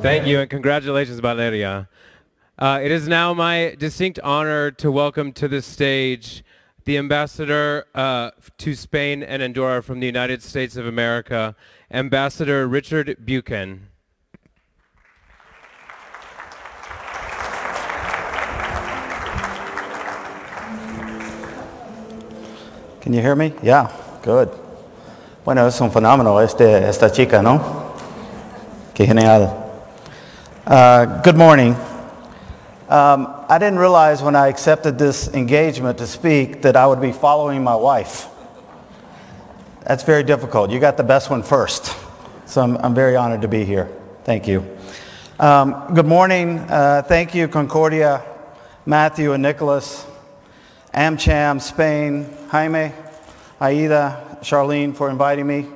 Thank you, and congratulations, Valeria. Uh, it is now my distinct honor to welcome to the stage the ambassador uh, to Spain and Andorra from the United States of America, Ambassador Richard Buchan. Can you hear me? Yeah, good. Bueno, es un fenómeno este, esta chica, ¿no? Uh, good morning. Um, I didn't realize when I accepted this engagement to speak that I would be following my wife. That's very difficult. You got the best one first. So I'm, I'm very honored to be here. Thank you. Um, good morning. Uh, thank you, Concordia, Matthew and Nicholas, AmCham, Spain, Jaime, Aida, Charlene for inviting me.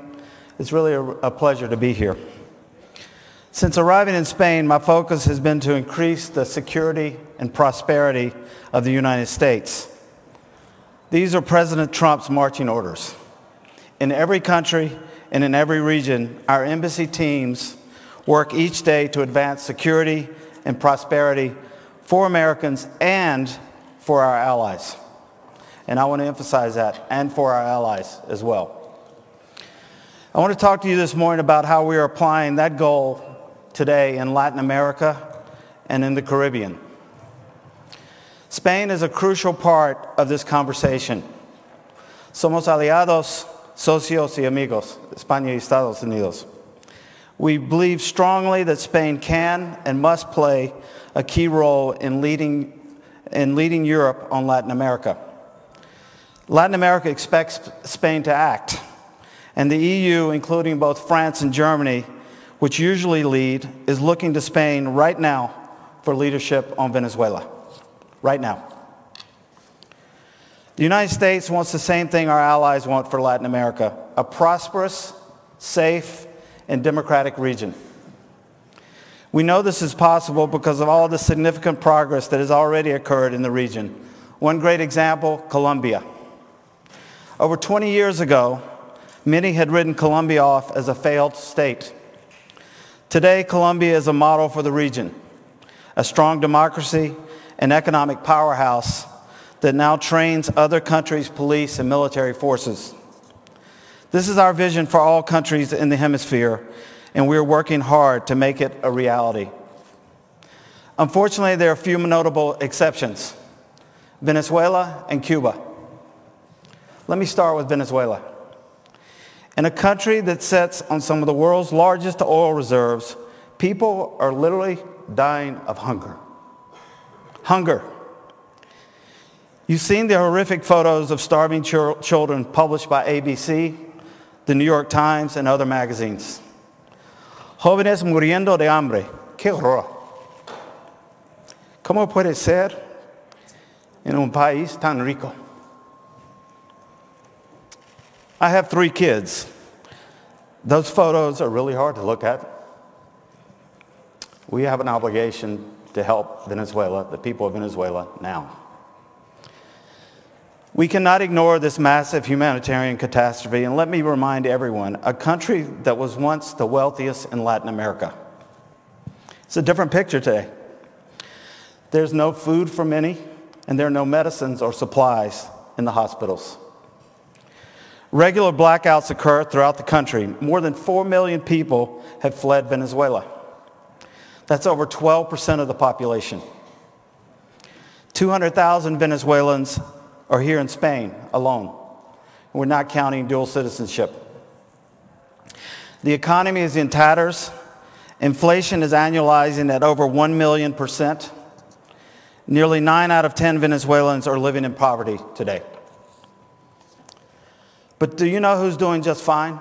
It's really a, a pleasure to be here. Since arriving in Spain, my focus has been to increase the security and prosperity of the United States. These are President Trump's marching orders. In every country and in every region, our embassy teams work each day to advance security and prosperity for Americans and for our allies. And I want to emphasize that, and for our allies as well. I want to talk to you this morning about how we are applying that goal today in Latin America and in the Caribbean. Spain is a crucial part of this conversation. Somos aliados, socios y amigos, España y Estados Unidos. We believe strongly that Spain can and must play a key role in leading, in leading Europe on Latin America. Latin America expects Spain to act, and the EU, including both France and Germany, which usually lead, is looking to Spain right now for leadership on Venezuela. Right now. The United States wants the same thing our allies want for Latin America, a prosperous, safe, and democratic region. We know this is possible because of all the significant progress that has already occurred in the region. One great example, Colombia. Over 20 years ago, many had written Colombia off as a failed state. Today, Colombia is a model for the region, a strong democracy, an economic powerhouse that now trains other countries' police and military forces. This is our vision for all countries in the hemisphere, and we're working hard to make it a reality. Unfortunately, there are a few notable exceptions, Venezuela and Cuba. Let me start with Venezuela. In a country that sits on some of the world's largest oil reserves, people are literally dying of hunger. Hunger. You've seen the horrific photos of starving ch- children published by ABC, the New York Times, and other magazines. Jóvenes muriendo de hambre. Qué horror. ¿Cómo puede ser en un país tan rico? I have three kids. Those photos are really hard to look at. We have an obligation to help Venezuela, the people of Venezuela, now. We cannot ignore this massive humanitarian catastrophe, and let me remind everyone, a country that was once the wealthiest in Latin America. It's a different picture today. There's no food for many, and there are no medicines or supplies in the hospitals. Regular blackouts occur throughout the country. More than 4 million people have fled Venezuela. That's over 12% of the population. 200,000 Venezuelans are here in Spain alone. We're not counting dual citizenship. The economy is in tatters. Inflation is annualizing at over 1 million percent. Nearly 9 out of 10 Venezuelans are living in poverty today. But do you know who's doing just fine?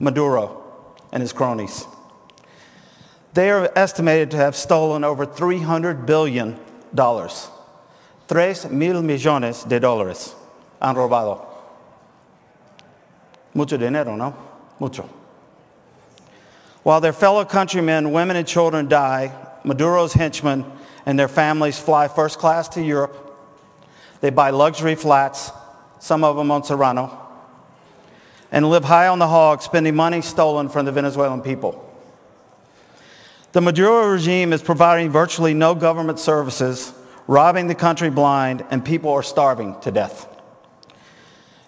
Maduro and his cronies. They are estimated to have stolen over $300 billion. Tres mil millones de dólares han robado. Mucho dinero, no? Mucho. While their fellow countrymen, women, and children die, Maduro's henchmen and their families fly first class to Europe. They buy luxury flats some of them on Serrano, and live high on the hog, spending money stolen from the Venezuelan people. The Maduro regime is providing virtually no government services, robbing the country blind, and people are starving to death.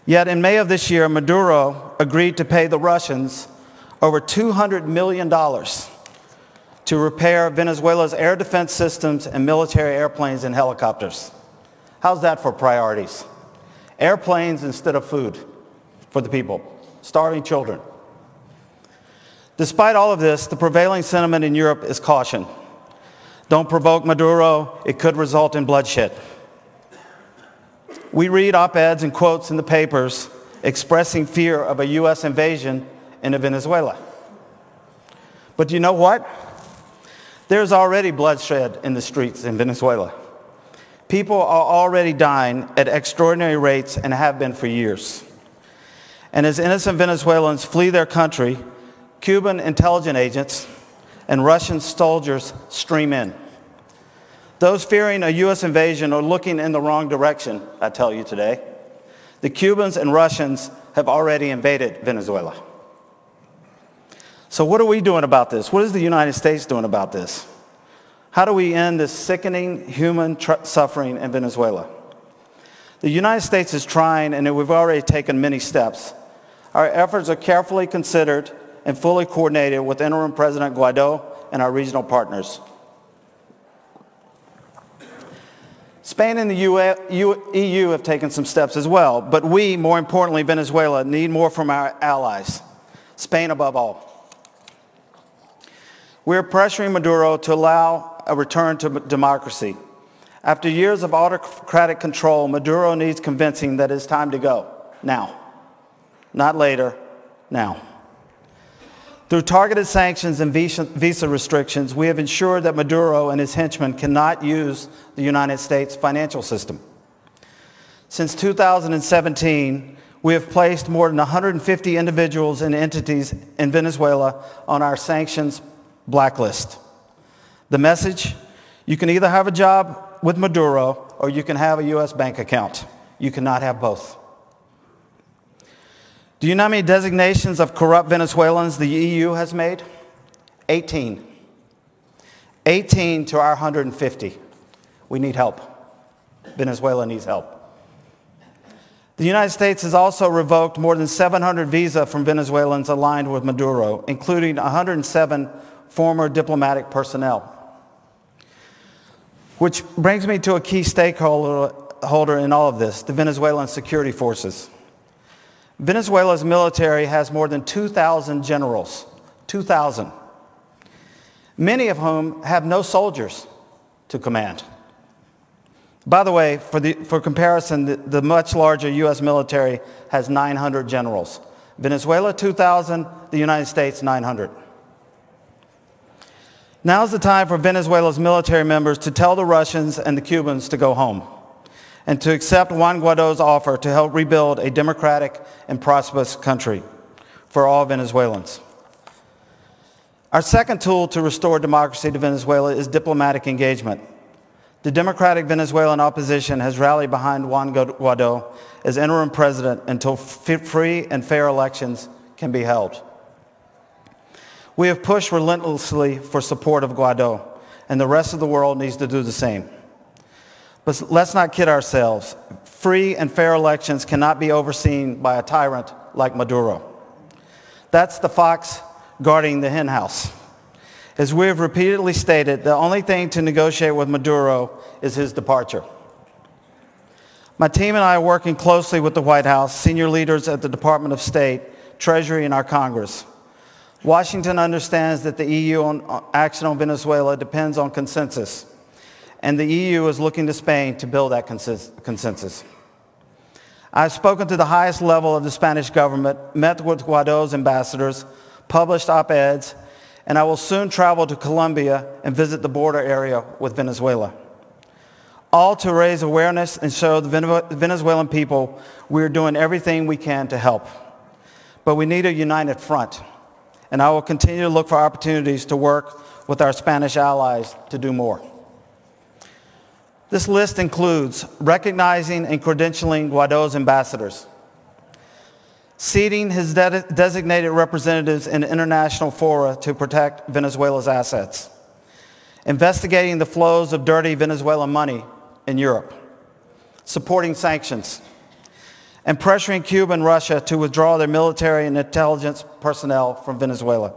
Yet in May of this year, Maduro agreed to pay the Russians over $200 million to repair Venezuela's air defense systems and military airplanes and helicopters. How's that for priorities? Airplanes instead of food for the people. Starving children. Despite all of this, the prevailing sentiment in Europe is caution. Don't provoke Maduro. It could result in bloodshed. We read op-eds and quotes in the papers expressing fear of a U.S. invasion into Venezuela. But do you know what? There's already bloodshed in the streets in Venezuela. People are already dying at extraordinary rates and have been for years. And as innocent Venezuelans flee their country, Cuban intelligence agents and Russian soldiers stream in. Those fearing a U.S. invasion are looking in the wrong direction, I tell you today. The Cubans and Russians have already invaded Venezuela. So what are we doing about this? What is the United States doing about this? How do we end this sickening human tr- suffering in Venezuela? The United States is trying, and we've already taken many steps. Our efforts are carefully considered and fully coordinated with Interim President Guaido and our regional partners. Spain and the EU have taken some steps as well, but we, more importantly, Venezuela, need more from our allies, Spain above all. We're pressuring Maduro to allow a return to democracy. After years of autocratic control, Maduro needs convincing that it's time to go. Now. Not later. Now. Through targeted sanctions and visa restrictions, we have ensured that Maduro and his henchmen cannot use the United States financial system. Since 2017, we have placed more than 150 individuals and entities in Venezuela on our sanctions blacklist. The message you can either have a job with Maduro or you can have a U.S. bank account. You cannot have both. Do you know how many designations of corrupt Venezuelans the EU has made? 18. 18 to our 150. We need help. Venezuela needs help. The United States has also revoked more than 700 visas from Venezuelans aligned with Maduro, including 107 former diplomatic personnel. Which brings me to a key stakeholder in all of this, the Venezuelan security forces. Venezuela's military has more than 2,000 generals, 2,000, many of whom have no soldiers to command. By the way, for, the, for comparison, the, the much larger U.S. military has 900 generals. Venezuela, 2,000, the United States, 900. Now's the time for Venezuela's military members to tell the Russians and the Cubans to go home and to accept Juan Guaido's offer to help rebuild a democratic and prosperous country for all Venezuelans. Our second tool to restore democracy to Venezuela is diplomatic engagement. The democratic Venezuelan opposition has rallied behind Juan Guaido as interim president until free and fair elections can be held. We have pushed relentlessly for support of Guaido, and the rest of the world needs to do the same. But let's not kid ourselves. Free and fair elections cannot be overseen by a tyrant like Maduro. That's the fox guarding the henhouse. As we have repeatedly stated, the only thing to negotiate with Maduro is his departure. My team and I are working closely with the White House, senior leaders at the Department of State, Treasury, and our Congress Washington understands that the EU on uh, action on Venezuela depends on consensus, and the EU is looking to Spain to build that consensus. I've spoken to the highest level of the Spanish government, met with Guaido's ambassadors, published op-eds, and I will soon travel to Colombia and visit the border area with Venezuela. All to raise awareness and show the Venezuelan people we are doing everything we can to help. But we need a united front and I will continue to look for opportunities to work with our Spanish allies to do more. This list includes recognizing and credentialing Guaido's ambassadors, seating his de designated representatives in international fora to protect Venezuela's assets, investigating the flows of dirty Venezuelan money in Europe, supporting sanctions, and pressuring Cuba and Russia to withdraw their military and intelligence personnel from Venezuela.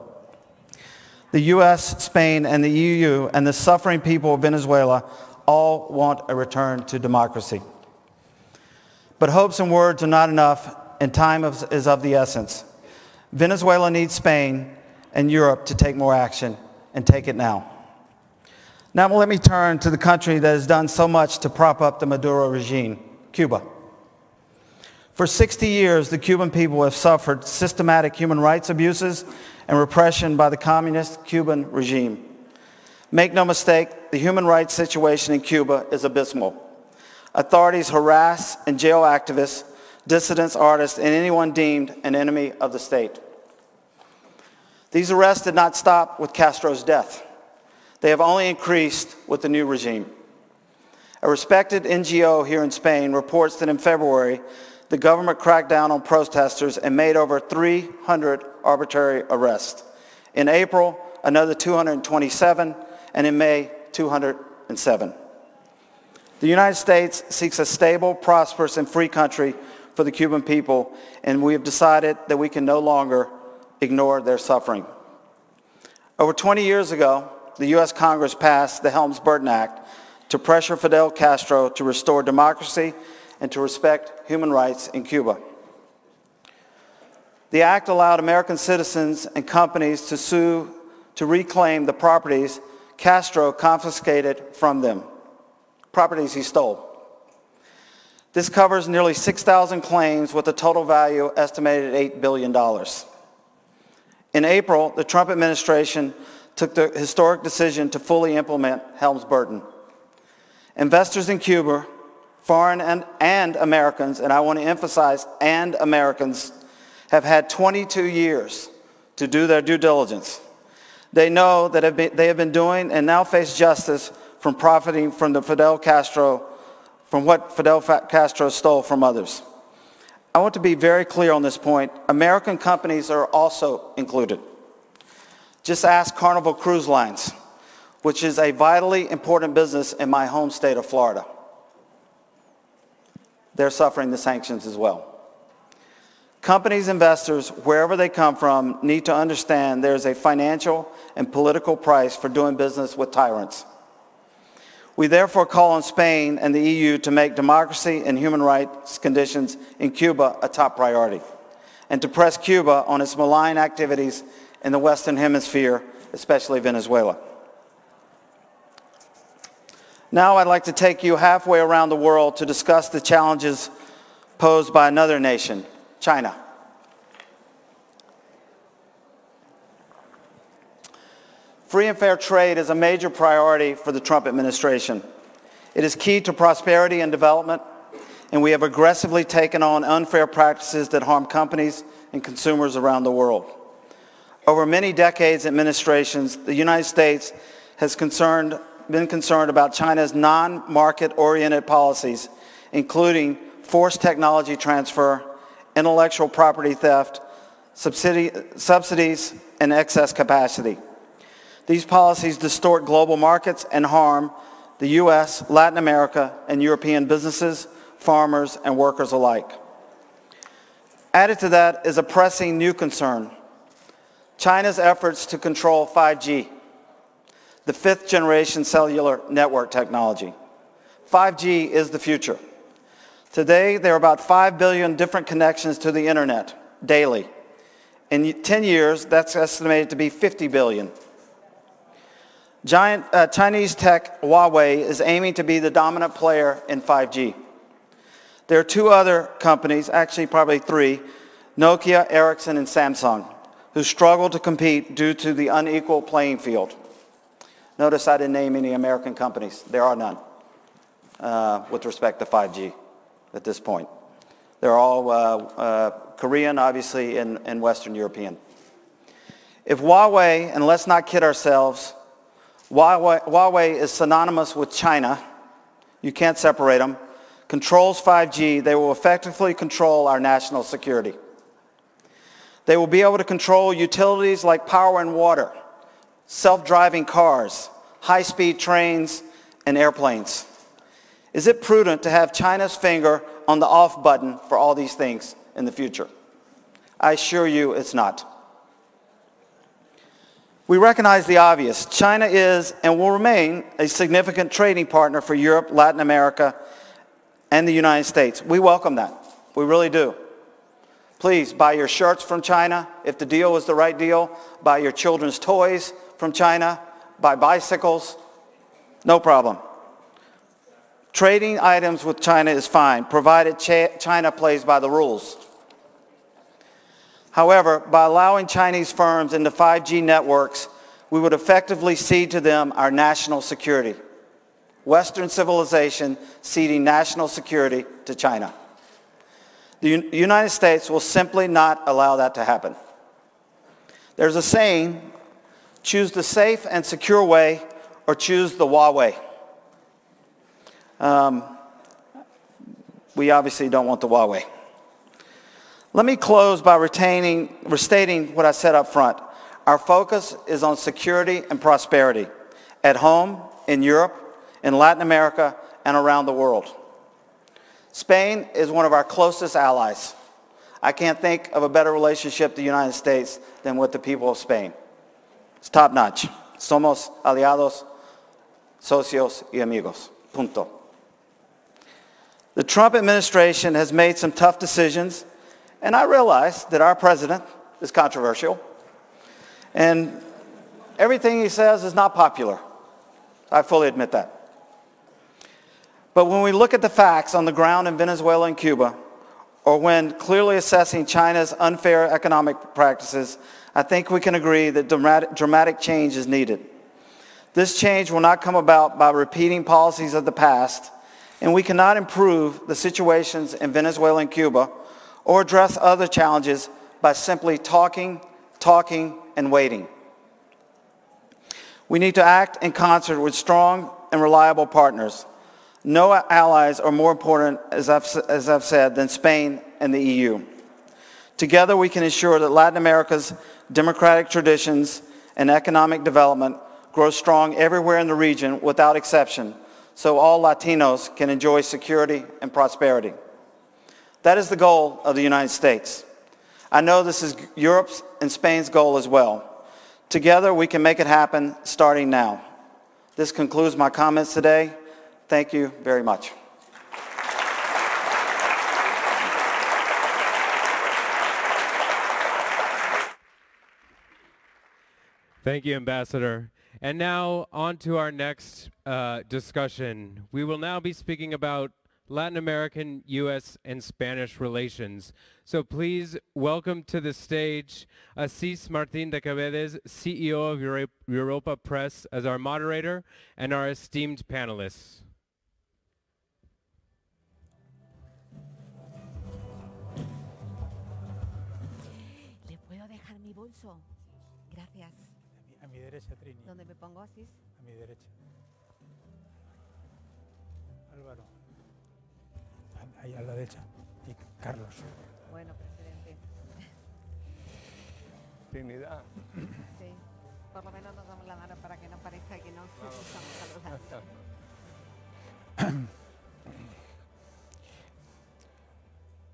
The US, Spain, and the EU and the suffering people of Venezuela all want a return to democracy. But hopes and words are not enough, and time is of the essence. Venezuela needs Spain and Europe to take more action, and take it now. Now let me turn to the country that has done so much to prop up the Maduro regime, Cuba. For 60 years, the Cuban people have suffered systematic human rights abuses and repression by the communist Cuban regime. Make no mistake, the human rights situation in Cuba is abysmal. Authorities harass and jail activists, dissidents, artists, and anyone deemed an enemy of the state. These arrests did not stop with Castro's death. They have only increased with the new regime. A respected NGO here in Spain reports that in February, the government cracked down on protesters and made over 300 arbitrary arrests. In April, another 227, and in May, 207. The United States seeks a stable, prosperous, and free country for the Cuban people, and we have decided that we can no longer ignore their suffering. Over 20 years ago, the U.S. Congress passed the Helms-Burton Act to pressure Fidel Castro to restore democracy and to respect human rights in Cuba. The act allowed American citizens and companies to sue to reclaim the properties Castro confiscated from them, properties he stole. This covers nearly 6,000 claims with a total value estimated at $8 billion. In April, the Trump administration took the historic decision to fully implement Helms-Burton. Investors in Cuba foreign and, and Americans, and I want to emphasize and Americans, have had 22 years to do their due diligence. They know that they have been doing and now face justice from profiting from the Fidel Castro, from what Fidel Castro stole from others. I want to be very clear on this point. American companies are also included. Just ask Carnival Cruise Lines, which is a vitally important business in my home state of Florida they're suffering the sanctions as well. Companies, investors, wherever they come from, need to understand there's a financial and political price for doing business with tyrants. We therefore call on Spain and the EU to make democracy and human rights conditions in Cuba a top priority and to press Cuba on its malign activities in the Western Hemisphere, especially Venezuela. Now I'd like to take you halfway around the world to discuss the challenges posed by another nation, China. Free and fair trade is a major priority for the Trump administration. It is key to prosperity and development, and we have aggressively taken on unfair practices that harm companies and consumers around the world. Over many decades administrations, the United States has concerned been concerned about China's non-market-oriented policies, including forced technology transfer, intellectual property theft, subsidies, and excess capacity. These policies distort global markets and harm the U.S., Latin America, and European businesses, farmers, and workers alike. Added to that is a pressing new concern, China's efforts to control 5G the fifth generation cellular network technology. 5G is the future. Today, there are about 5 billion different connections to the internet daily. In 10 years, that's estimated to be 50 billion. Giant uh, Chinese tech Huawei is aiming to be the dominant player in 5G. There are two other companies, actually probably three, Nokia, Ericsson, and Samsung, who struggle to compete due to the unequal playing field. Notice I didn't name any American companies. There are none uh, with respect to 5G at this point. They're all uh, uh, Korean, obviously, and, and Western European. If Huawei, and let's not kid ourselves, Huawei, Huawei is synonymous with China, you can't separate them, controls 5G, they will effectively control our national security. They will be able to control utilities like power and water self-driving cars, high-speed trains, and airplanes. Is it prudent to have China's finger on the off button for all these things in the future? I assure you it's not. We recognize the obvious. China is and will remain a significant trading partner for Europe, Latin America, and the United States. We welcome that. We really do. Please buy your shirts from China if the deal is the right deal. Buy your children's toys from China, buy bicycles, no problem. Trading items with China is fine, provided China plays by the rules. However, by allowing Chinese firms into 5G networks, we would effectively cede to them our national security. Western civilization ceding national security to China. The United States will simply not allow that to happen. There's a saying choose the safe and secure way, or choose the Huawei. Um, we obviously don't want the Huawei. Let me close by retaining, restating what I said up front. Our focus is on security and prosperity at home, in Europe, in Latin America, and around the world. Spain is one of our closest allies. I can't think of a better relationship the United States than with the people of Spain. It's top notch. Somos aliados, socios, y amigos. Punto. The Trump administration has made some tough decisions, and I realize that our president is controversial, and everything he says is not popular. I fully admit that. But when we look at the facts on the ground in Venezuela and Cuba, or when clearly assessing China's unfair economic practices, I think we can agree that dramatic change is needed. This change will not come about by repeating policies of the past, and we cannot improve the situations in Venezuela and Cuba or address other challenges by simply talking, talking, and waiting. We need to act in concert with strong and reliable partners. No allies are more important, as I've, as I've said, than Spain and the EU. Together, we can ensure that Latin America's democratic traditions, and economic development grow strong everywhere in the region without exception, so all Latinos can enjoy security and prosperity. That is the goal of the United States. I know this is Europe's and Spain's goal as well. Together, we can make it happen starting now. This concludes my comments today. Thank you very much. Thank you, Ambassador. And now on to our next uh, discussion. We will now be speaking about Latin American, U.S., and Spanish relations. So please welcome to the stage Assis Martin de Cabedes, CEO of Europa Press, as our moderator, and our esteemed panelists. ¿Dónde me pongo, así? A mi derecha. Álvaro. Ahí a la derecha. Y Carlos. Bueno, presidente. Trinidad. Sí. Por lo menos nos damos la mano para que no parezca que no estamos saludando.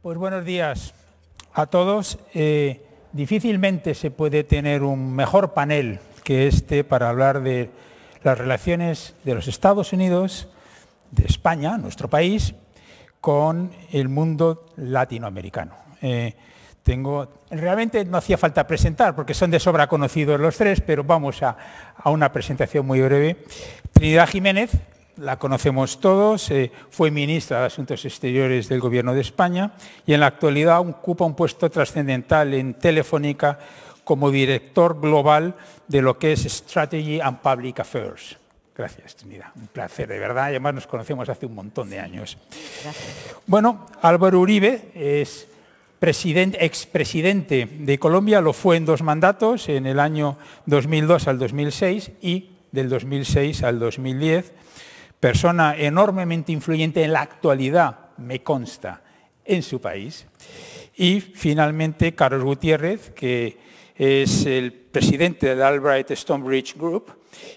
Pues buenos días a todos. Eh, difícilmente se puede tener un mejor panel que este para hablar de las relaciones de los Estados Unidos, de España, nuestro país, con el mundo latinoamericano. Eh, tengo, realmente no hacía falta presentar, porque son de sobra conocidos los tres, pero vamos a, una presentación muy breve. Trinidad Jiménez, la conocemos todos, eh, fue ministra de Asuntos Exteriores del Gobierno de España y en la actualidad ocupa un puesto trascendental en Telefónica, como director global de lo que es Strategy and Public Affairs. Gracias, Trinidad. Un placer, de verdad. Además, nos conocemos hace un montón de años. Bueno, Álvaro Uribe es presidente, expresidente de Colombia. Lo fue en dos mandatos, en el año 2002 al 2006 y del 2006 al 2010. Persona enormemente influyente en la actualidad, me consta, en su país. Y finalmente, Carlos Gutiérrez, que es el presidente del Albright Stonebridge Group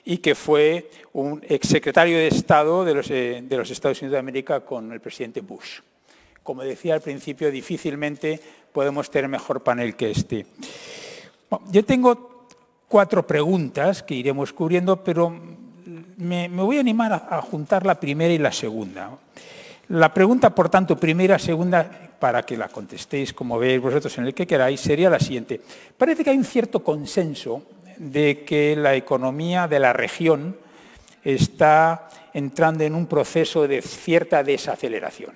y que fue un exsecretario de Estado eh, de los, Estados Unidos de América con el presidente Bush. Como decía al principio, difícilmente podemos tener mejor panel que este. yo tengo cuatro preguntas que iremos cubriendo, pero me, voy a animar a juntar la primera y la segunda. La pregunta, por tanto, primera, segunda, para que la contestéis como veis vosotros en el que queráis, sería la siguiente. Parece que hay un cierto consenso de que la economía de la región está entrando en un proceso de cierta desaceleración.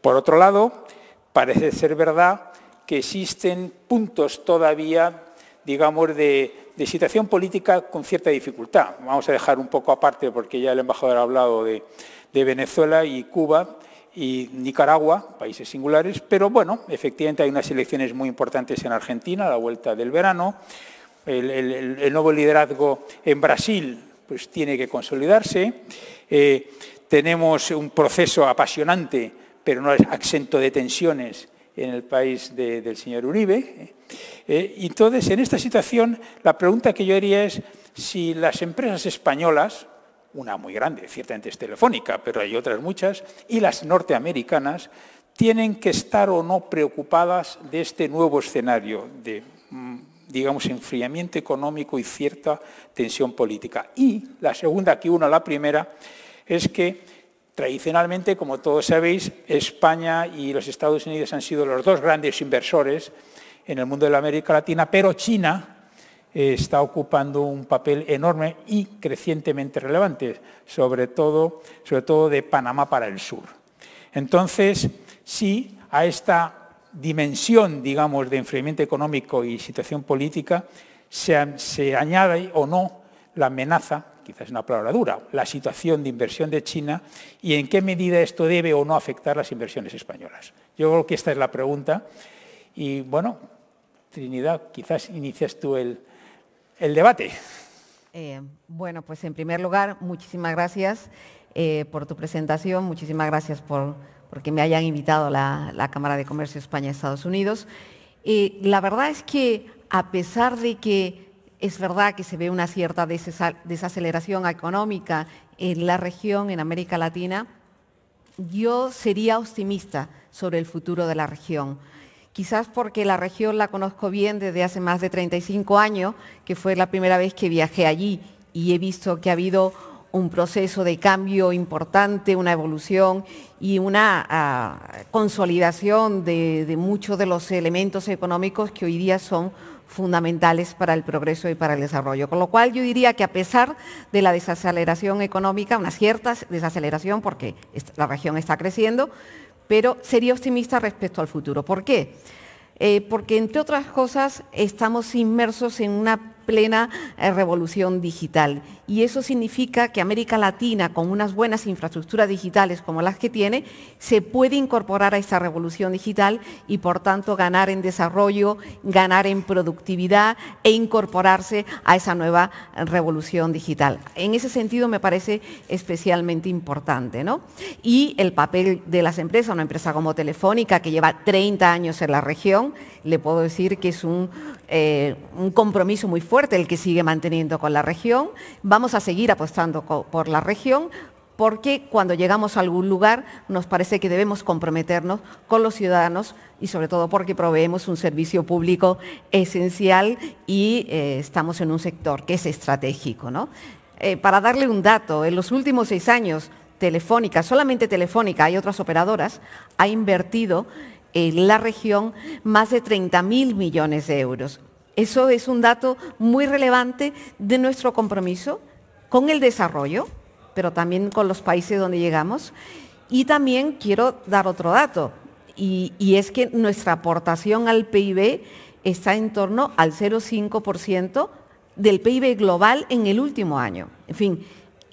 Por otro lado, parece ser verdad que existen puntos todavía, digamos, de, situación política con cierta dificultad. Vamos a dejar un poco aparte, porque ya el embajador ha hablado de Venezuela y Cuba, y Nicaragua, países singulares, pero bueno, efectivamente hay unas elecciones muy importantes en Argentina, a la vuelta del verano, el, nuevo liderazgo en Brasil pues tiene que consolidarse, eh, tenemos un proceso apasionante, pero no es exento de tensiones en el país del señor Uribe. Eh, eh, entonces, en esta situación, la pregunta que yo haría es si las empresas españolas, una muy grande, ciertamente es telefónica, pero hay otras muchas, y las norteamericanas tienen que estar o no preocupadas de este nuevo escenario de, mm, digamos, enfriamiento económico y cierta tensión política. Y la segunda, que una, la primera, es que Tradicionalmente, como todos sabéis, España y los Estados Unidos han sido los dos grandes inversores en el mundo de la América Latina, pero China eh, está ocupando un papel enorme y crecientemente relevante, sobre todo, sobre todo de Panamá para el sur. Entonces, si a esta dimensión, digamos, de enfriamiento económico y situación política, se, se añade o no la amenaza, quizás es una palabra dura, la situación de inversión de China y en qué medida esto debe o no afectar las inversiones españolas. Yo creo que esta es la pregunta. Y bueno, Trinidad, quizás inicias tú el, el debate. Eh, bueno, pues en primer lugar, muchísimas gracias eh, por tu presentación, muchísimas gracias por porque me hayan invitado la, Cámara de Comercio España-Estados Unidos. la verdad es que a pesar de que es verdad que se ve una cierta desaceleración económica en la región, en América Latina, yo sería optimista sobre el futuro de la región quizás porque la región la conozco bien desde hace más de 35 años, que fue la primera vez que viajé allí y he visto que ha habido un proceso de cambio importante, una evolución y una ah, consolidación de muchos de los elementos económicos que hoy día son fundamentales para el progreso y para el desarrollo. Con lo cual yo diría que a pesar de la desaceleración económica, una cierta desaceleración porque la región está creciendo, pero sería optimista respecto al futuro. ¿Por qué? Eh, porque, entre otras cosas, estamos inmersos en una plena eh, revolución digital y eso significa que América Latina, con unas buenas infraestructuras digitales como las que tiene, se puede incorporar a esta revolución digital y por tanto ganar en desarrollo, ganar en productividad e incorporarse a esa nueva revolución digital. En ese sentido me parece especialmente importante. Y el papel de las empresas, una empresa como Telefónica que lleva 30 años en la región, le puedo decir que es eh, un, compromiso muy fuerte el que sigue manteniendo con la región vamos a seguir apostando por la región porque cuando llegamos a algún lugar nos parece que debemos comprometernos con los ciudadanos y sobre todo porque proveemos un servicio público esencial y eh, estamos en un sector que es estratégico. Eh, para darle un dato, en los últimos seis años Telefónica, solamente Telefónica, hay otras operadoras, ha invertido en la región más de 30 mil millones de euros. Eso es un dato muy relevante de nuestro compromiso con el desarrollo, pero también con los países donde llegamos. Y también quiero dar otro dato, y, es que nuestra aportación al PIB está en torno al 0,5% del PIB global en el último año. En fin,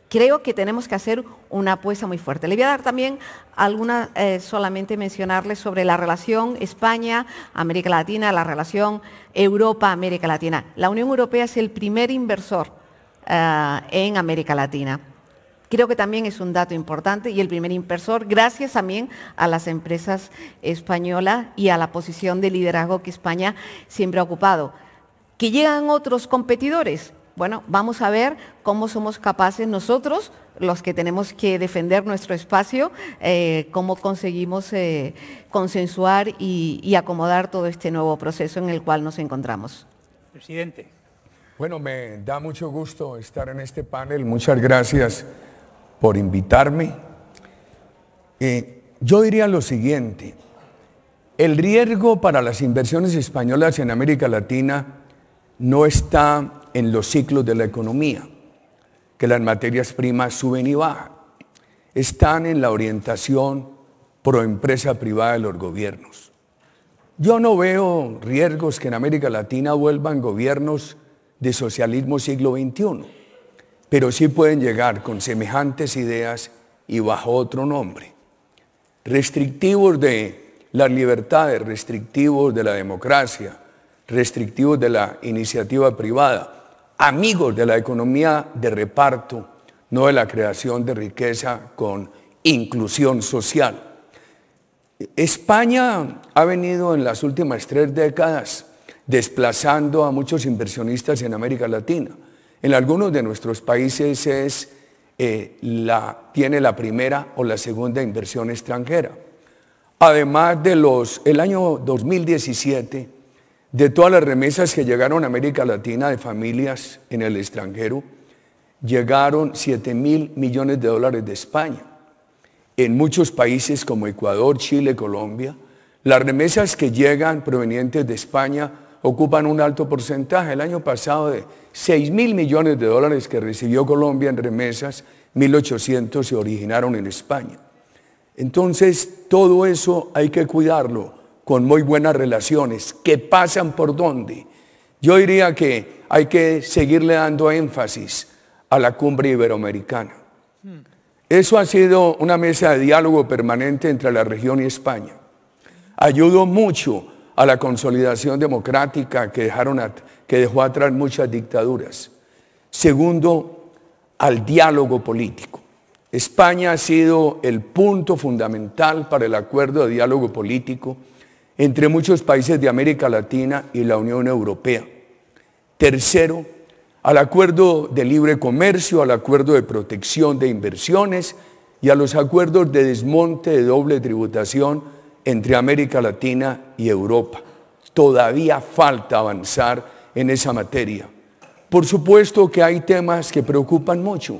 creo que tenemos que hacer una apuesta muy fuerte. Le voy a dar también alguna, eh, solamente mencionarles sobre la relación España-América Latina, la relación Europa-América Latina. La Unión Europea es el primer inversor eh, en América Latina. Creo que también es un dato importante y el primer inversor, gracias también a las empresas españolas y a la posición de liderazgo que España siempre ha ocupado. Que llegan otros competidores, bueno, vamos a ver cómo somos capaces nosotros, los que tenemos que defender nuestro espacio, eh, cómo conseguimos eh, consensuar y, y acomodar todo este nuevo proceso en el cual nos encontramos. Presidente. Bueno, me da mucho gusto estar en este panel. Muchas gracias por invitarme. Eh, yo diría lo siguiente. El riesgo para las inversiones españolas en América Latina no está en los ciclos de la economía, que las materias primas suben y bajan. Están en la orientación pro empresa privada de los gobiernos. Yo no veo riesgos que en América Latina vuelvan gobiernos de socialismo siglo XXI, pero sí pueden llegar con semejantes ideas y bajo otro nombre. Restrictivos de las libertades, restrictivos de la democracia, restrictivos de la iniciativa privada, amigos de la economía de reparto, no de la creación de riqueza con inclusión social. España ha venido en las últimas tres décadas desplazando a muchos inversionistas en América Latina. En algunos de nuestros países es, eh, tiene la primera o la segunda inversión extranjera. Además de los, el año 2017, de todas las remesas que llegaron a América Latina de familias en el extranjero, llegaron 7 mil millones de dólares de España. En muchos países como Ecuador, Chile, Colombia, las remesas que llegan provenientes de España ocupan un alto porcentaje. El año pasado de 6 mil millones de dólares que recibió Colombia en remesas, 1.800 se originaron en España. Entonces, todo eso hay que cuidarlo con muy buenas relaciones. ¿Qué pasan por dónde? Yo diría que hay que seguirle dando énfasis a la cumbre iberoamericana. Eso ha sido una mesa de diálogo permanente entre la región y España. Ayudó mucho a la consolidación democrática que, dejaron que dejó atrás muchas dictaduras. Segundo, al diálogo político. España ha sido el punto fundamental para el acuerdo de diálogo político entre muchos países de América Latina y la Unión Europea. Tercero, al acuerdo de libre comercio, al acuerdo de protección de inversiones y a los acuerdos de desmonte de doble tributación entre América Latina y Europa. Todavía falta avanzar en esa materia. Por supuesto que hay temas que preocupan mucho.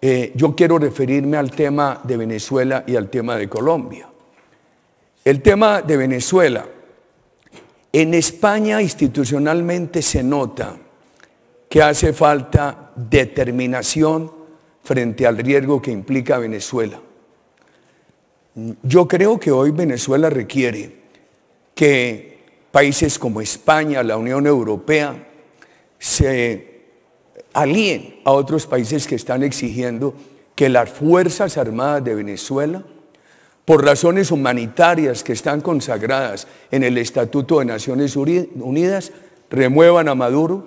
Eh, yo quiero referirme al tema de Venezuela y al tema de Colombia. El tema de Venezuela. En España institucionalmente se nota que hace falta determinación frente al riesgo que implica Venezuela. Yo creo que hoy Venezuela requiere que países como España, la Unión Europea, se alíen a otros países que están exigiendo que las Fuerzas Armadas de Venezuela, por razones humanitarias que están consagradas en el Estatuto de Naciones Unidas, remuevan a Maduro,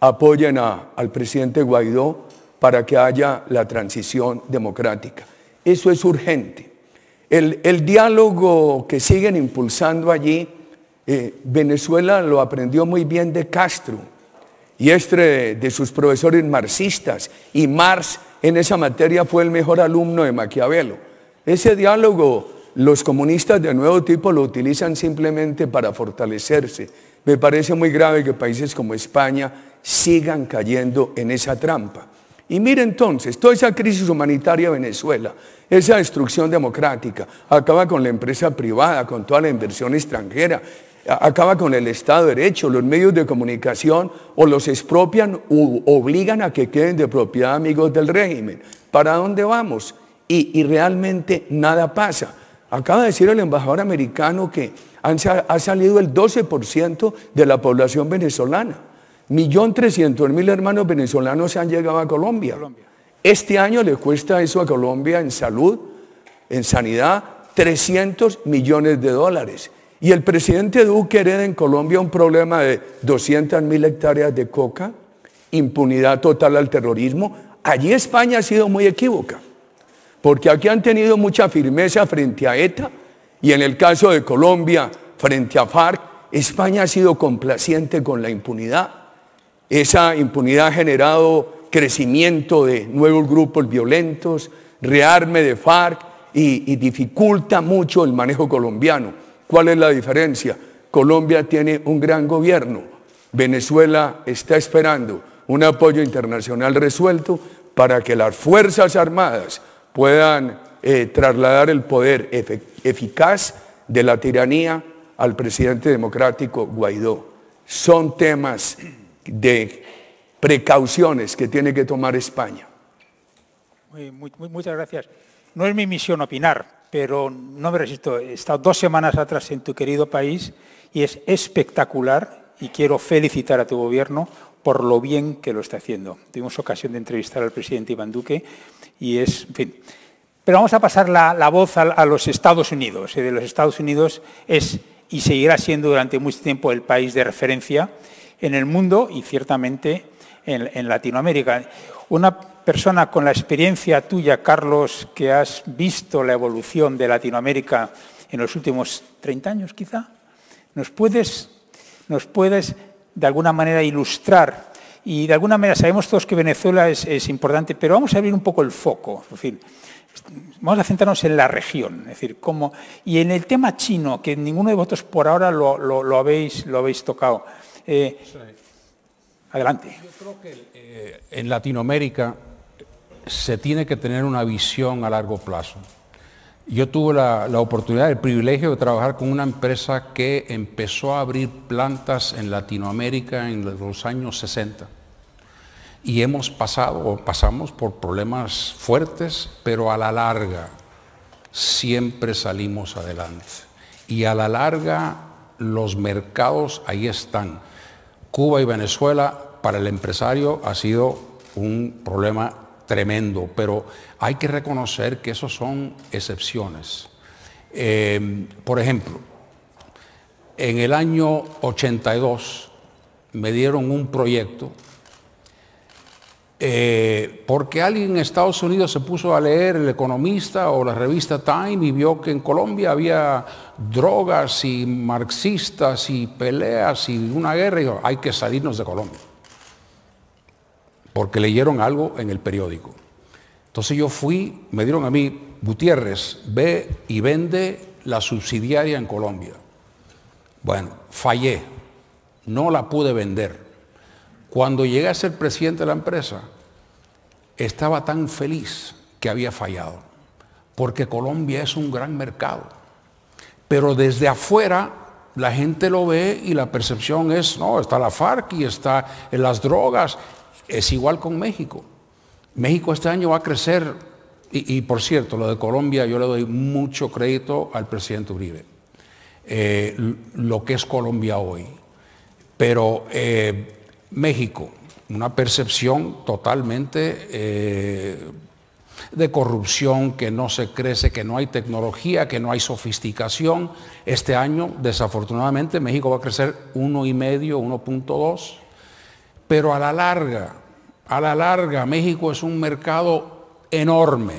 apoyen al presidente Guaidó para que haya la transición democrática. Eso es urgente. El, diálogo que siguen impulsando allí, eh, Venezuela lo aprendió muy bien de Castro y este de sus profesores marxistas y Marx en esa materia fue el mejor alumno de Maquiavelo. Ese diálogo los comunistas de nuevo tipo lo utilizan simplemente para fortalecerse. Me parece muy grave que países como España sigan cayendo en esa trampa. Y mire entonces, toda esa crisis humanitaria en Venezuela, esa destrucción democrática, acaba con la empresa privada, con toda la inversión extranjera, acaba con el Estado de Derecho, los medios de comunicación o los expropian u obligan a que queden de propiedad amigos del régimen. ¿Para dónde vamos? Y, realmente nada pasa. Acaba de decir el embajador americano que ha salido el 12% de la población venezolana. Millón trescientos hermanos venezolanos se han llegado a Colombia. Este año le cuesta eso a Colombia en salud, en sanidad, 300 millones de dólares. Y el presidente Duque hereda en Colombia un problema de 200.000 mil hectáreas de coca, impunidad total al terrorismo. Allí España ha sido muy equívoca, porque aquí han tenido mucha firmeza frente a ETA y en el caso de Colombia frente a FARC, España ha sido complaciente con la impunidad. Esa impunidad ha generado crecimiento de nuevos grupos violentos, rearme de FARC y, dificulta mucho el manejo colombiano. ¿Cuál es la diferencia? Colombia tiene un gran gobierno. Venezuela está esperando un apoyo internacional resuelto para que las Fuerzas Armadas puedan eh, trasladar el poder eficaz de la tiranía al presidente democrático Guaidó. Son temas de precauciones que tiene que tomar España. muchas gracias. No es mi misión opinar, pero no me resisto. He estado dos semanas atrás en tu querido país y es espectacular y quiero felicitar a tu gobierno por lo bien que lo está haciendo. Tuvimos ocasión de entrevistar al presidente Iván Duque y es, en fin. Pero vamos a pasar la, voz a, los Estados Unidos. Eh, de los Estados Unidos es y seguirá siendo durante mucho tiempo el país de referencia en el mundo y ciertamente en, Latinoamérica. Una persona con la experiencia tuya, Carlos, que has visto la evolución de Latinoamérica en los últimos 30 años quizá, ¿nos puedes, nos puedes de alguna manera ilustrar? Y de alguna manera sabemos todos que Venezuela es, importante, pero vamos a abrir un poco el foco. vamos a centrarnos en la región. Es decir, cómo, y en el tema chino, que ninguno de vosotros por ahora habéis, lo habéis tocado. Eh, adelante. Yo creo que eh, en Latinoamérica se tiene que tener una visión a largo plazo. Yo tuve la, la, oportunidad, el privilegio de trabajar con una empresa que empezó a abrir plantas en Latinoamérica en los años 60. Y hemos pasado, pasamos por problemas fuertes, pero a la larga siempre salimos adelante. Y a la larga los mercados ahí están. Cuba y Venezuela para el empresario ha sido un problema tremendo, pero hay que reconocer que esos son excepciones. Em, por ejemplo, en el año 82 me dieron un proyecto eh, porque alguien en Estados Unidos se puso a leer El Economista o la revista Time y vio que en Colombia había drogas y marxistas y peleas y una guerra y dijo, hay que salirnos de Colombia. Porque leyeron algo en el periódico. Entonces yo fui, me dieron a mí, Gutiérrez, ve y vende la subsidiaria en Colombia. Bueno, fallé, no la pude vender cuando llegué a ser presidente de la empresa, estaba tan feliz que había fallado, porque Colombia es un gran mercado. Pero desde afuera la gente lo ve y la percepción es, no, está la FARC y está en las drogas, es igual con México. México este año va a crecer, y, por cierto, lo de Colombia yo le doy mucho crédito al presidente Uribe, eh, lo que es Colombia hoy. Pero eh, México, una percepción totalmente eh, de corrupción, que no se crece, que no hay tecnología, que no hay sofisticación. Este año, desafortunadamente, México va a crecer 1,5, 1.2, pero a la larga, a la larga, México es un mercado enorme.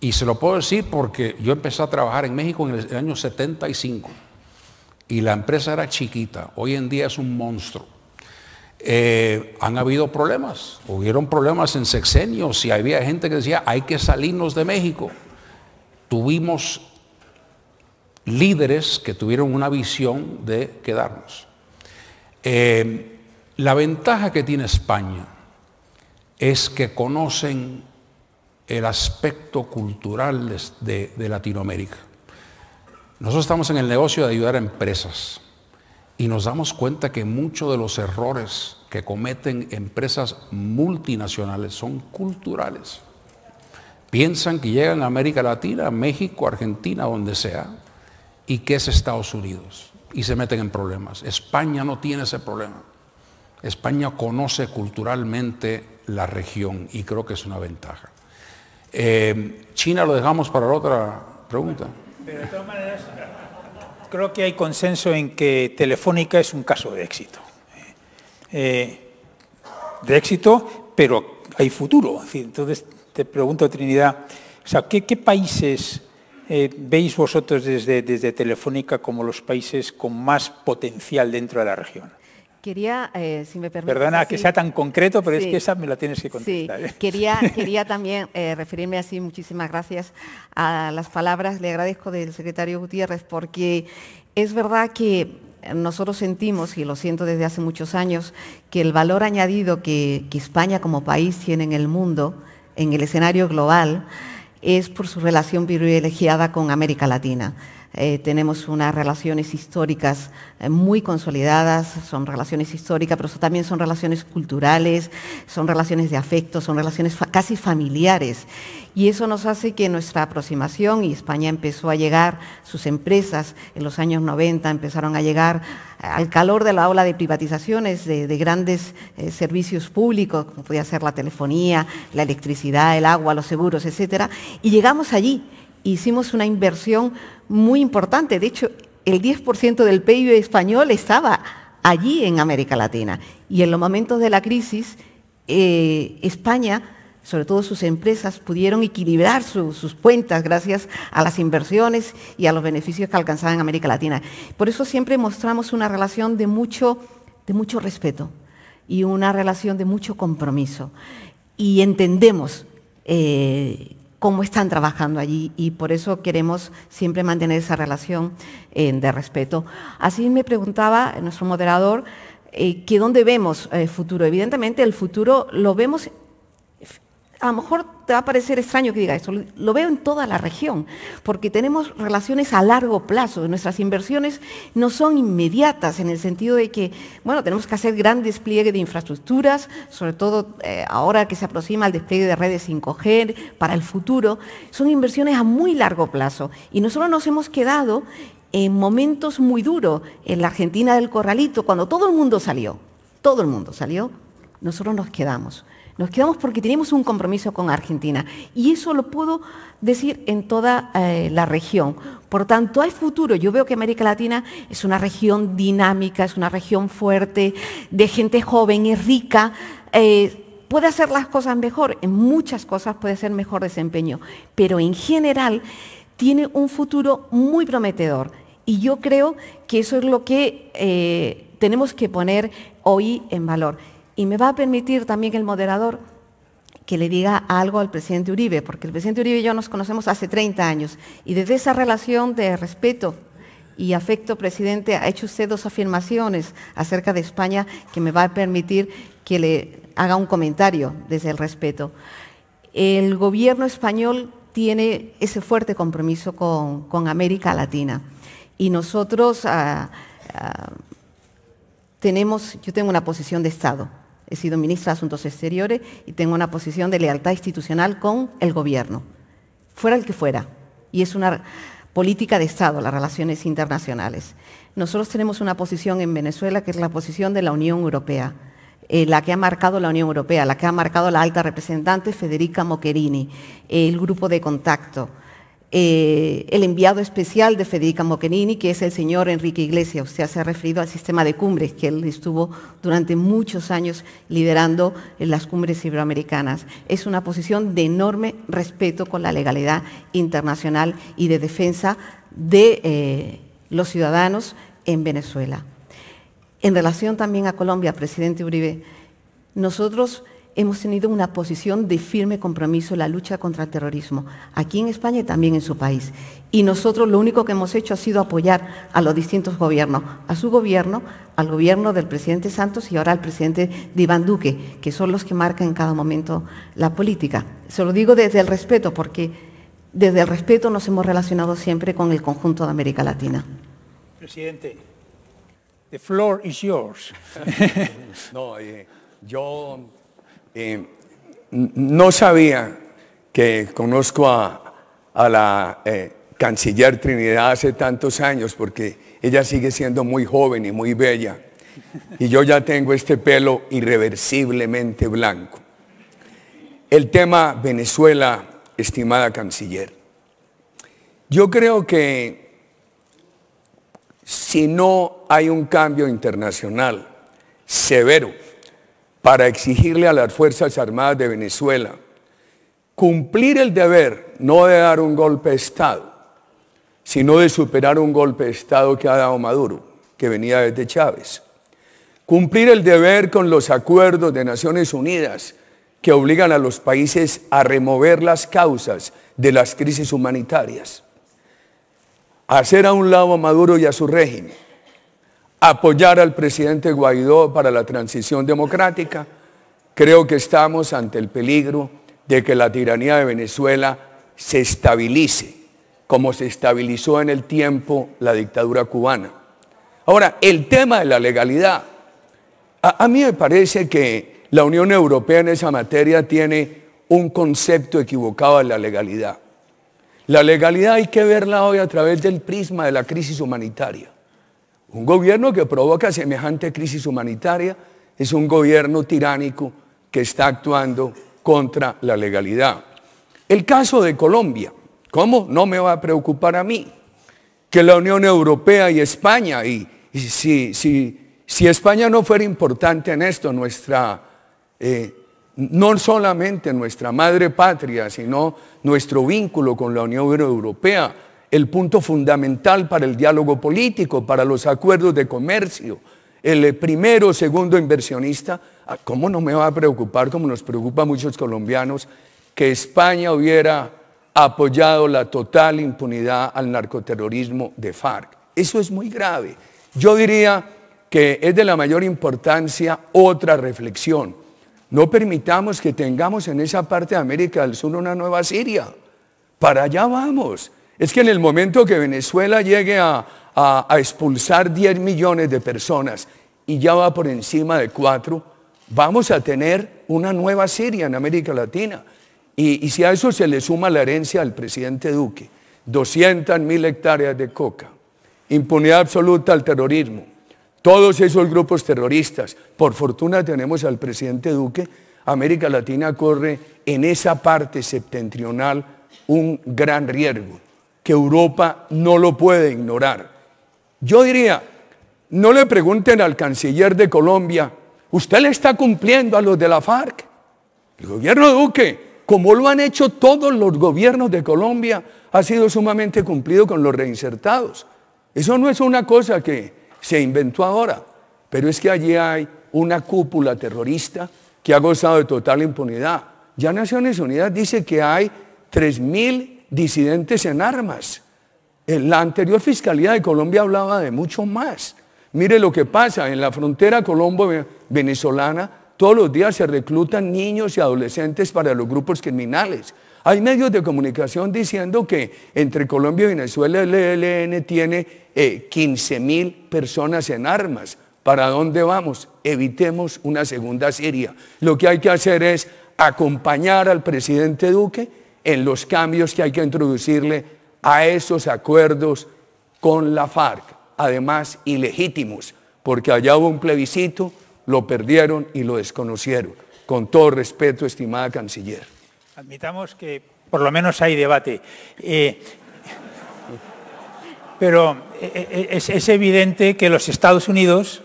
Y se lo puedo decir porque yo empecé a trabajar en México en el año 75 y la empresa era chiquita. Hoy en día es un monstruo. Eh, han habido problemas, hubieron problemas en sexenios y había gente que decía, hay que salirnos de México. Tuvimos líderes que tuvieron una visión de quedarnos. Eh, la ventaja que tiene España es que conocen el aspecto cultural de Latinoamérica. Nosotros estamos en el negocio de ayudar a empresas y nos damos cuenta que muchos de los errores que cometen empresas multinacionales son culturales. Piensan que llegan a América Latina, México, Argentina, donde sea, y que es Estados Unidos, y se meten en problemas. España no tiene ese problema. España conoce culturalmente la región y creo que es una ventaja. Eh, China lo dejamos para la otra pregunta. de todas maneras, creo que hay consenso en que Telefónica es un caso de éxito. Eh, de éxito, pero hay futuro. Entonces, te pregunto, Trinidad, ¿qué, países eh, veis vosotros desde Telefónica como los países con más potencial dentro de la región? Quería, eh, si me permite... Perdona que sea tan concreto, pero es que esa me la tienes que contestar. ¿eh? Sí, quería, también eh, referirme así, muchísimas gracias a las palabras, le agradezco del secretario Gutiérrez, porque es verdad que nosotros sentimos, y lo siento desde hace muchos años, que el valor añadido que España como país tiene en el mundo, en el escenario global, es por su relación privilegiada con América Latina eh, tenemos unas relaciones históricas eh, muy consolidadas, son relaciones históricas, pero también son relaciones culturales, son relaciones de afecto, son relaciones casi familiares. Y eso nos hace que nuestra aproximación, y España empezó a llegar, sus empresas en los años 90 empezaron a llegar al calor de la ola de privatizaciones de, grandes eh, servicios públicos, como podía ser la telefonía, la electricidad, el agua, los seguros, etc. y llegamos allí. Hicimos una inversión muy importante. De hecho, el 10% del PIB español estaba allí en América Latina. Y en los momentos de la crisis, eh, España, sobre todo sus empresas, pudieron equilibrar sus cuentas gracias a las inversiones y a los beneficios que alcanzaban en América Latina. Por eso siempre mostramos una relación de mucho, de mucho respeto y una relación de mucho compromiso. Y entendemos eh, cómo están trabajando allí y por eso queremos siempre mantener esa relación eh, de respeto. Así me preguntaba nuestro moderador eh, que dónde vemos el eh, futuro. Evidentemente el futuro lo vemos a lo mejor te va a parecer extraño que diga eso, lo veo en toda la región, porque tenemos relaciones a largo plazo, nuestras inversiones no son inmediatas en el sentido de que, bueno, tenemos que hacer gran despliegue de infraestructuras, sobre todo eh, ahora que se aproxima el despliegue de redes 5G para el futuro, son inversiones a muy largo plazo y nosotros nos hemos quedado en momentos muy duros, en la Argentina del Corralito, cuando todo el mundo salió, todo el mundo salió, nosotros nos quedamos. Nos quedamos porque tenemos un compromiso con Argentina. Y eso lo puedo decir en toda eh, la región. Por tanto, hay futuro. Yo veo que América Latina es una región dinámica, es una región fuerte, de gente joven, es rica. Eh, puede hacer las cosas mejor, en muchas cosas puede ser mejor desempeño, pero en general tiene un futuro muy prometedor. Y yo creo que eso es lo que eh, tenemos que poner hoy en valor. Y me va a permitir también el moderador que le diga algo al presidente Uribe, porque el presidente Uribe y yo nos conocemos hace 30 años, y desde esa relación de respeto y afecto, presidente, ha hecho usted dos afirmaciones acerca de España que me va a permitir que le haga un comentario desde el respeto. El gobierno español tiene ese fuerte compromiso con, América Latina y nosotros ah, ah, tenemos, yo tengo una posición de Estado he sido ministra de Asuntos Exteriores y tengo una posición de lealtad institucional con el gobierno, fuera el que fuera. Y es una política de Estado, las relaciones internacionales. Nosotros tenemos una posición en Venezuela que es la posición de la Unión Europea, eh, la que ha marcado la Unión Europea, la que ha marcado la alta representante Federica Mogherini, el grupo de contacto. Eh, el enviado especial de Federica Mochenini, que es el señor Enrique Iglesias. Usted se ha referido al sistema de cumbres que él estuvo durante muchos años liderando en las cumbres iberoamericanas. Es una posición de enorme respeto con la legalidad internacional y de defensa de eh, los ciudadanos en Venezuela. En relación también a Colombia, presidente Uribe, nosotros hemos tenido una posición de firme compromiso en la lucha contra el terrorismo, aquí en España y también en su país. Y nosotros lo único que hemos hecho ha sido apoyar a los distintos gobiernos, a su gobierno, al gobierno del presidente Santos y ahora al presidente de Iván Duque, que son los que marcan en cada momento la política. Se lo digo desde el respeto, porque desde el respeto nos hemos relacionado siempre con el conjunto de América Latina. Presidente, the floor is yours. no, eh, yo eh, no sabía que conozco a, la eh, canciller Trinidad hace tantos años porque ella sigue siendo muy joven y muy bella. Y yo ya tengo este pelo irreversiblemente blanco. El tema Venezuela, estimada canciller. Yo creo que si no hay un cambio internacional severo, para exigirle a las Fuerzas Armadas de Venezuela cumplir el deber no de dar un golpe de Estado, sino de superar un golpe de Estado que ha dado Maduro, que venía desde Chávez. Cumplir el deber con los acuerdos de Naciones Unidas que obligan a los países a remover las causas de las crisis humanitarias. Hacer a un lado a Maduro y a su régimen apoyar al presidente Guaidó para la transición democrática, creo que estamos ante el peligro de que la tiranía de Venezuela se estabilice, como se estabilizó en el tiempo la dictadura cubana. Ahora, el tema de la legalidad. A, mí me parece que la Unión Europea en esa materia tiene un concepto equivocado de la legalidad. La legalidad hay que verla hoy a través del prisma de la crisis humanitaria. Un gobierno que provoca semejante crisis humanitaria es un gobierno tiránico que está actuando contra la legalidad. El caso de Colombia, ¿cómo no me va a preocupar a mí? Que la Unión Europea y España, y, si, España no fuera importante en esto, nuestra, eh, no solamente nuestra madre patria, sino nuestro vínculo con la Unión Europea, el punto fundamental para el diálogo político, para los acuerdos de comercio. El eh, primero, o segundo inversionista, ah, ¿cómo no me va a preocupar, como nos preocupa muchos colombianos, que España hubiera apoyado la total impunidad al narcoterrorismo de FARC? Eso es muy grave. Yo diría que es de la mayor importancia otra reflexión. No permitamos que tengamos en esa parte de América del Sur una nueva Siria. Para allá vamos es que en el momento que Venezuela llegue a, expulsar 10 millones de personas y ya va por encima de 4, vamos a tener una nueva Siria en América Latina. Y, y si a eso se le suma la herencia del presidente Duque, 200 mil hectáreas de coca, impunidad absoluta al terrorismo, todos esos grupos terroristas, por fortuna tenemos al presidente Duque, América Latina corre en esa parte septentrional un gran riesgo que Europa no lo puede ignorar. Yo diría, no le pregunten al canciller de Colombia, ¿usted le está cumpliendo a los de la FARC? El gobierno de Duque, como lo han hecho todos los gobiernos de Colombia, ha sido sumamente cumplido con los reinsertados. Eso no es una cosa que se inventó ahora, pero es que allí hay una cúpula terrorista que ha gozado de total impunidad. Ya Naciones Unidas dice que hay 3.000 disidentes en armas. En la anterior Fiscalía de Colombia hablaba de mucho más. Mire lo que pasa en la frontera colombo-venezolana. Todos los días se reclutan niños y adolescentes para los grupos criminales. Hay medios de comunicación diciendo que entre Colombia y Venezuela el ELN tiene 15.000 eh, 15 mil personas en armas. ¿Para dónde vamos? Evitemos una segunda Siria. Lo que hay que hacer es acompañar al presidente Duque en los cambios que hay que introducirle a esos acuerdos con la FARC, además ilegítimos, porque allá hubo un plebiscito, lo perdieron y lo desconocieron. Con todo respeto, estimada canciller. Admitamos que por lo menos hay debate. Eh, pero eh, eh, es evidente que los Estados Unidos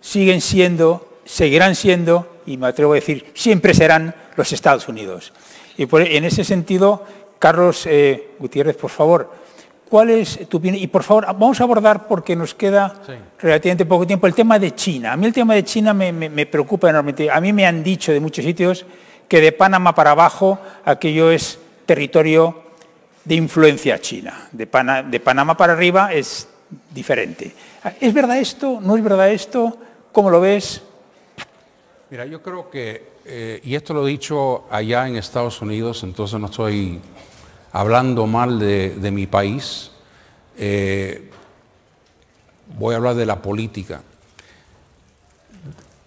siguen siendo, seguirán siendo, y me atrevo a decir, siempre serán los Estados Unidos. Y e, en ese sentido, Carlos eh, Gutiérrez, por favor, ¿cuál es tu opinión? Y por favor, vamos a abordar, porque nos queda relativamente poco tiempo, el tema de China. A mí el tema de China me, preocupa enormemente. A mí me han dicho de muchos sitios que de Panamá para abajo aquello es territorio de influencia china. de, Panamá para arriba es diferente. Ah, ¿Es verdad esto? ¿No es verdad esto? ¿Cómo lo ves? Mira, yo creo que eh, y esto lo he dicho allá en Estados Unidos, entonces no estoy hablando mal de, mi país, eh, voy a hablar de la política.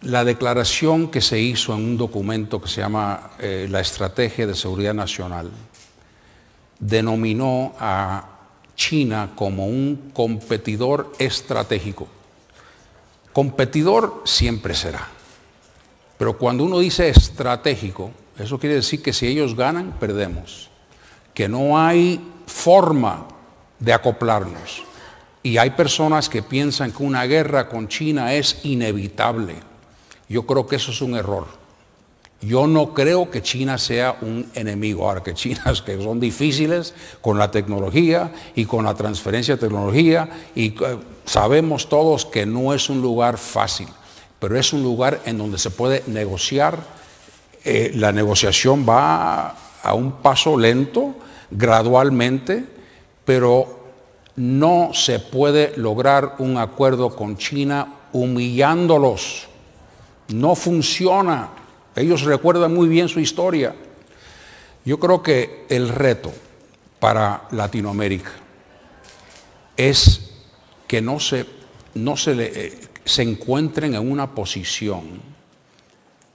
La declaración que se hizo en un documento que se llama eh, La Estrategia de Seguridad Nacional denominó a China como un competidor estratégico. Competidor siempre será pero cuando uno dice estratégico, eso quiere decir que si ellos ganan, perdemos. Que no hay forma de acoplarnos. Y hay personas que piensan que una guerra con China es inevitable. Yo creo que eso es un error. Yo no creo que China sea un enemigo. Ahora que es que son difíciles con la tecnología y con la transferencia de tecnología y eh, sabemos todos que no es un lugar fácil pero es un lugar en donde se puede negociar. Eh, la negociación va a un paso lento, gradualmente, pero no se puede lograr un acuerdo con China humillándolos. No funciona. Ellos recuerdan muy bien su historia. Yo creo que el reto para Latinoamérica es que no se, no se le, eh, se encuentren en una posición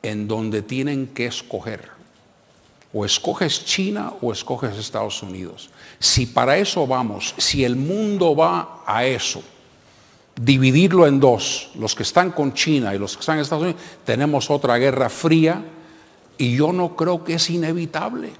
en donde tienen que escoger. O escoges China o escoges Estados Unidos. Si para eso vamos, si el mundo va a eso, dividirlo en dos, los que están con China y los que están en Estados Unidos, tenemos otra guerra fría y yo no creo que es inevitable.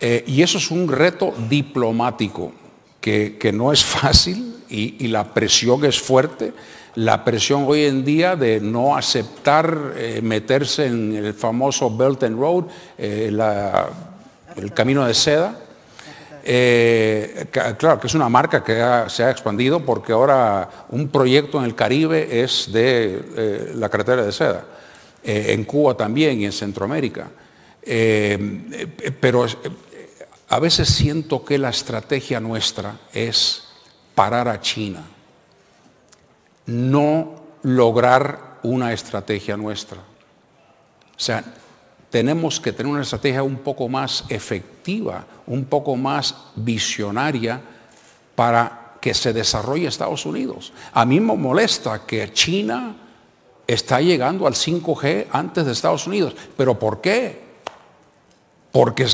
Eh, y eso es un reto diplomático que, no es fácil y, y la presión es fuerte la presión hoy en día de no aceptar eh, meterse en el famoso Belt and Road, eh, el camino de seda. Eh, claro que es una marca que se ha expandido porque ahora un proyecto en el Caribe es de la carretera de seda, en Cuba también y en Centroamérica. pero a veces siento que la estrategia nuestra es parar a China no lograr una estrategia nuestra. O sea, tenemos que tener una estrategia un poco más efectiva, un poco más visionaria para que se desarrolle Estados Unidos. A mí me molesta que China está llegando al 5G antes de Estados Unidos. ¿Pero por qué? Porque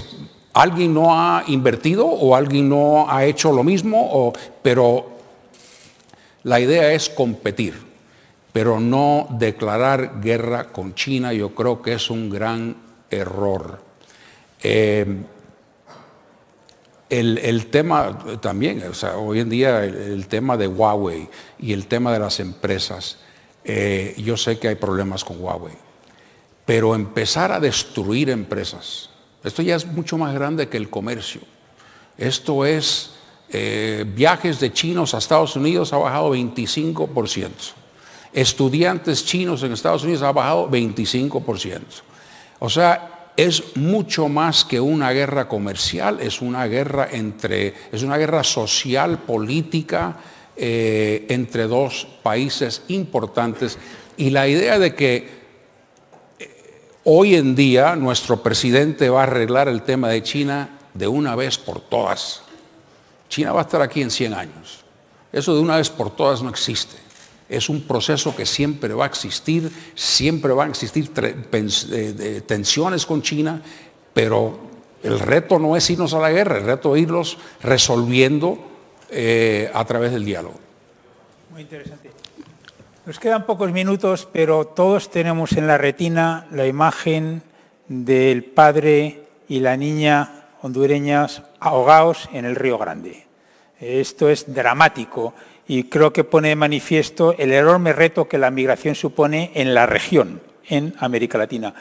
alguien no ha invertido o alguien no ha hecho lo mismo, o, pero la idea es competir, pero no declarar guerra con China, yo creo que es un gran error. Eh, el, tema también, o sea, hoy en día el, tema de Huawei y el tema de las empresas, eh, yo sé que hay problemas con Huawei, pero empezar a destruir empresas, esto ya es mucho más grande que el comercio. Esto es eh, viajes de chinos a Estados Unidos ha bajado 25%. Estudiantes chinos en Estados Unidos ha bajado 25%. O sea, es mucho más que una guerra comercial, es una guerra entre, es una guerra social, política, eh, entre dos países importantes. Y la idea de que eh, hoy en día nuestro presidente va a arreglar el tema de China de una vez por todas China va a estar aquí en 100 años. Eso de una vez por todas no existe. Es un proceso que siempre va a existir, siempre van a existir eh, tensiones con China, pero el reto no es irnos a la guerra, el reto es irlos resolviendo eh, a través del diálogo. Muy interesante. Nos quedan pocos minutos, pero todos tenemos en la retina la imagen del padre y la niña hondureñas ahogados en el Río Grande. Esto es dramático y creo que pone de manifiesto el enorme reto que la migración supone en la región, en América Latina.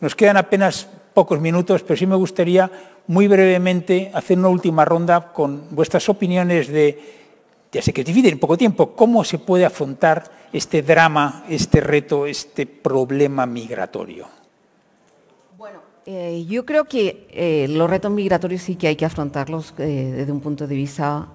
Nos quedan apenas pocos minutos, pero sí me gustaría muy brevemente hacer una última ronda con vuestras opiniones de, ya sé que es en poco tiempo, cómo se puede afrontar este drama, este reto, este problema migratorio. Eh, yo creo que eh, los retos migratorios sí que hay que afrontarlos eh, desde un punto de vista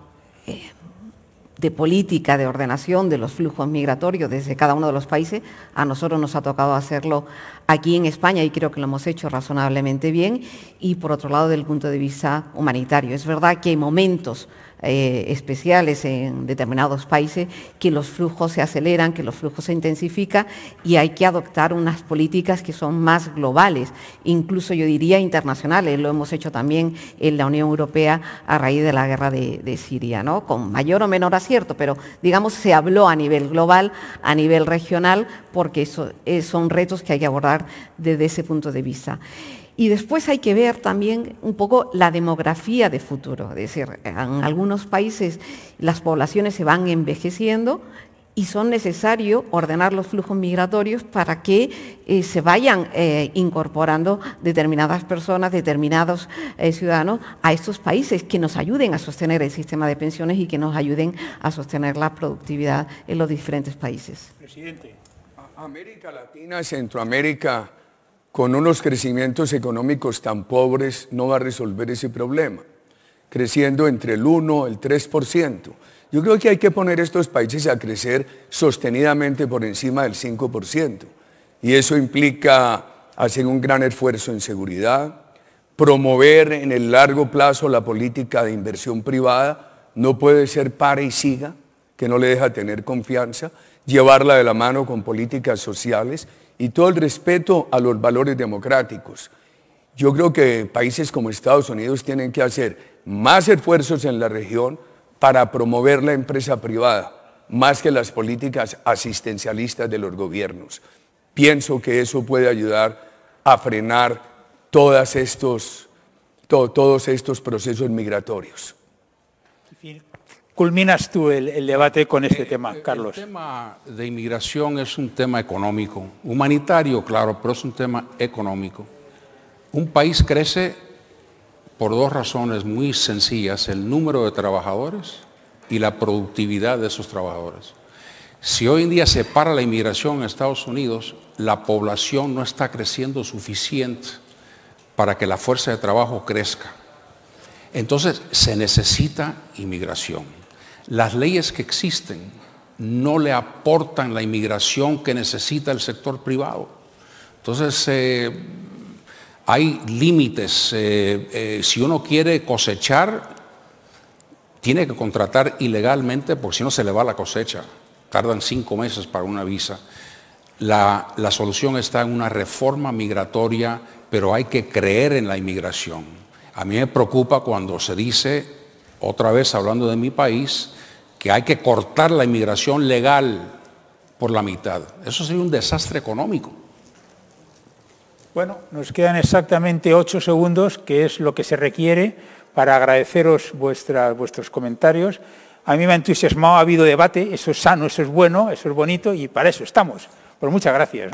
de política, de ordenación de los flujos migratorios desde cada uno de los países. A nosotros nos ha tocado hacerlo aquí en España y creo que lo hemos hecho razonablemente bien y por otro lado desde el punto de vista humanitario. Es verdad que hay momentos eh, especiales en determinados países que los flujos se aceleran, que los flujos se intensifican y hay que adoptar unas políticas que son más globales, incluso yo diría internacionales. Lo hemos hecho también en la Unión Europea a raíz de la guerra de, Siria, ¿no? con mayor o menor acierto, pero digamos se habló a nivel global, a nivel regional, porque eso, eh, son retos que hay que abordar desde ese punto de vista. Y después hay que ver también un poco la demografía de futuro, es decir, en algunos países las poblaciones se van envejeciendo y son necesarios ordenar los flujos migratorios para que eh, se vayan eh, incorporando determinadas personas, determinados eh, ciudadanos a estos países que nos ayuden a sostener el sistema de pensiones y que nos ayuden a sostener la productividad en los diferentes países. Presidente. América Latina, Centroamérica, con unos crecimientos económicos tan pobres, no va a resolver ese problema, creciendo entre el 1 y el 3%. Yo creo que hay que poner estos países a crecer sostenidamente por encima del 5%. Y eso implica hacer un gran esfuerzo en seguridad, promover en el largo plazo la política de inversión privada, no puede ser para y siga, que no le deja tener confianza, llevarla de la mano con políticas sociales y todo el respeto a los valores democráticos. Yo creo que países como Estados Unidos tienen que hacer más esfuerzos en la región para promover la empresa privada, más que las políticas asistencialistas de los gobiernos. Pienso que eso puede ayudar a frenar todos estos procesos migratorios culminas tú el, debate con este eh, tema, eh, Carlos. El tema de inmigración es un tema económico, humanitario, claro, pero es un tema económico. Un país crece por dos razones muy sencillas, el número de trabajadores y la productividad de esos trabajadores. Si hoy en día se para la inmigración en Estados Unidos, la población no está creciendo suficiente para que la fuerza de trabajo crezca. Entonces se necesita inmigración las leyes que existen no le aportan la inmigración que necesita el sector privado. Entonces, eh, hay límites. Eh, eh, si uno quiere cosechar, tiene que contratar ilegalmente porque si no se le va la cosecha. Tardan cinco meses para una visa. la solución está en una reforma migratoria, pero hay que creer en la inmigración. A mí me preocupa cuando se dice otra vez hablando de mi país, que hay que cortar la inmigración legal por la mitad. Eso sería un desastre económico. Bueno, nos quedan exactamente ocho segundos, que es lo que se requiere para agradeceros vuestros comentarios. A mí me ha entusiasmado, ha habido debate, eso es sano, eso es bueno, eso es bonito y para eso estamos. Pues muchas gracias.